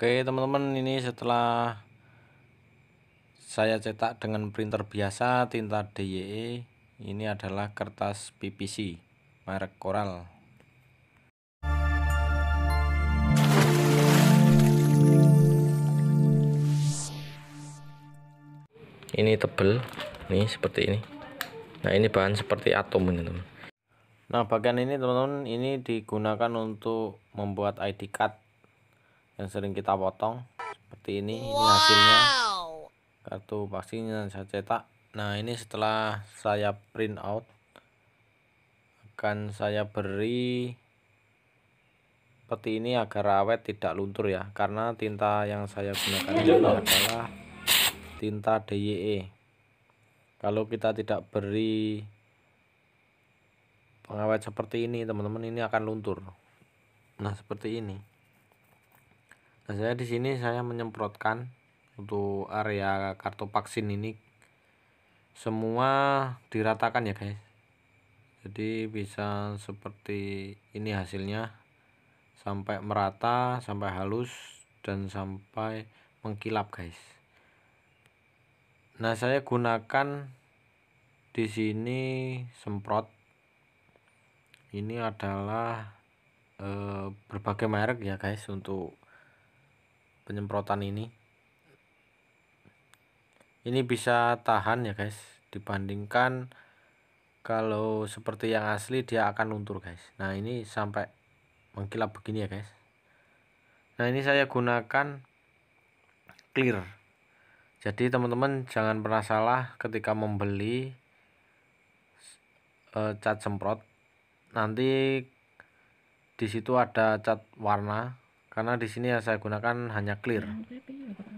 Oke teman-teman ini setelah saya cetak dengan printer biasa tinta DYE ini adalah kertas PVC merek Coral ini tebel nih seperti ini nah ini bahan seperti atom ini teman nah bagian ini teman-teman ini digunakan untuk membuat ID card yang sering kita potong seperti ini ini hasilnya kartu yang saya cetak nah ini setelah saya print out akan saya beri seperti ini agar awet tidak luntur ya karena tinta yang saya gunakan ini adalah tinta DYE kalau kita tidak beri pengawet seperti ini teman-teman ini akan luntur nah seperti ini Nah, saya di sini saya menyemprotkan untuk area kartu vaksin ini semua diratakan ya guys. Jadi bisa seperti ini hasilnya sampai merata, sampai halus dan sampai mengkilap guys. Nah, saya gunakan di sini semprot ini adalah e, berbagai merek ya guys untuk penyemprotan ini ini bisa tahan ya guys dibandingkan kalau seperti yang asli dia akan luntur guys nah ini sampai mengkilap begini ya guys nah ini saya gunakan clear jadi teman-teman jangan pernah salah ketika membeli eh, cat semprot nanti disitu ada cat warna karena di sini yang saya gunakan hanya clear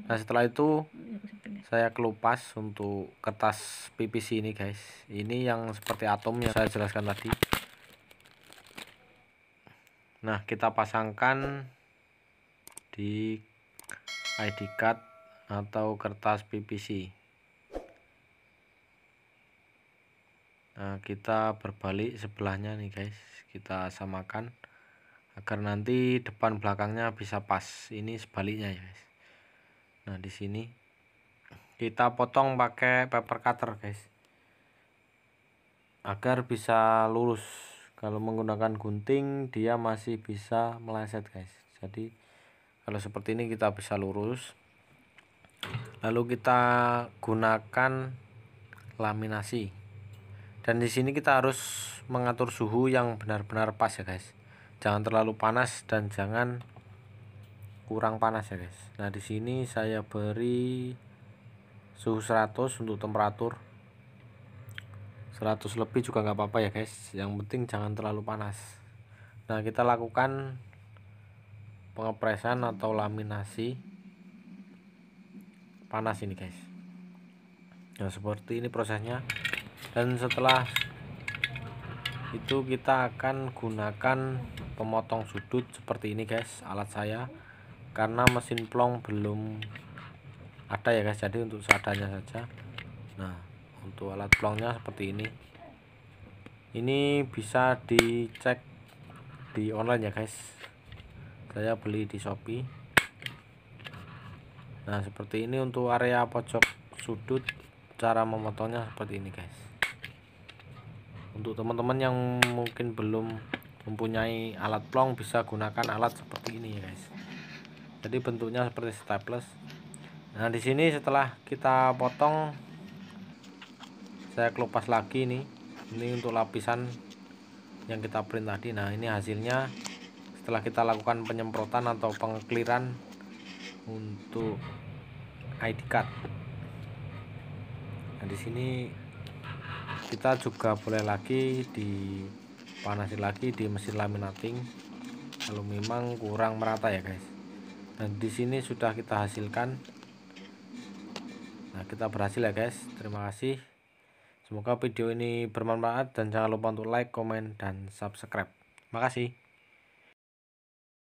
nah setelah itu iya, ya. saya kelupas untuk kertas PVC ini guys ini yang seperti atom yang saya jelaskan tadi nah kita pasangkan di ID card atau kertas PVC nah kita berbalik sebelahnya nih guys kita samakan agar nanti depan belakangnya bisa pas ini sebaliknya ya guys nah di sini kita potong pakai paper cutter guys agar bisa lurus kalau menggunakan gunting dia masih bisa meleset guys jadi kalau seperti ini kita bisa lurus lalu kita gunakan laminasi dan di sini kita harus mengatur suhu yang benar-benar pas ya guys jangan terlalu panas dan jangan kurang panas ya guys nah di sini saya beri suhu 100 untuk temperatur 100 lebih juga nggak apa-apa ya guys yang penting jangan terlalu panas nah kita lakukan pengepresan atau laminasi panas ini guys nah seperti ini prosesnya dan setelah itu kita akan gunakan pemotong sudut seperti ini guys alat saya karena mesin plong belum ada ya guys jadi untuk seadanya saja nah untuk alat plongnya seperti ini ini bisa dicek di online ya guys saya beli di Shopee nah seperti ini untuk area pojok sudut cara memotongnya seperti ini guys untuk teman-teman yang mungkin belum mempunyai alat plong bisa gunakan alat seperti ini ya guys jadi bentuknya seperti staples nah di sini setelah kita potong saya kelupas lagi ini ini untuk lapisan yang kita print tadi nah ini hasilnya setelah kita lakukan penyemprotan atau pengekliran untuk ID card nah di sini kita juga boleh lagi dipanasi lagi di mesin laminating kalau memang kurang merata ya guys dan di sini sudah kita hasilkan nah kita berhasil ya guys terima kasih semoga video ini bermanfaat dan jangan lupa untuk like comment dan subscribe makasih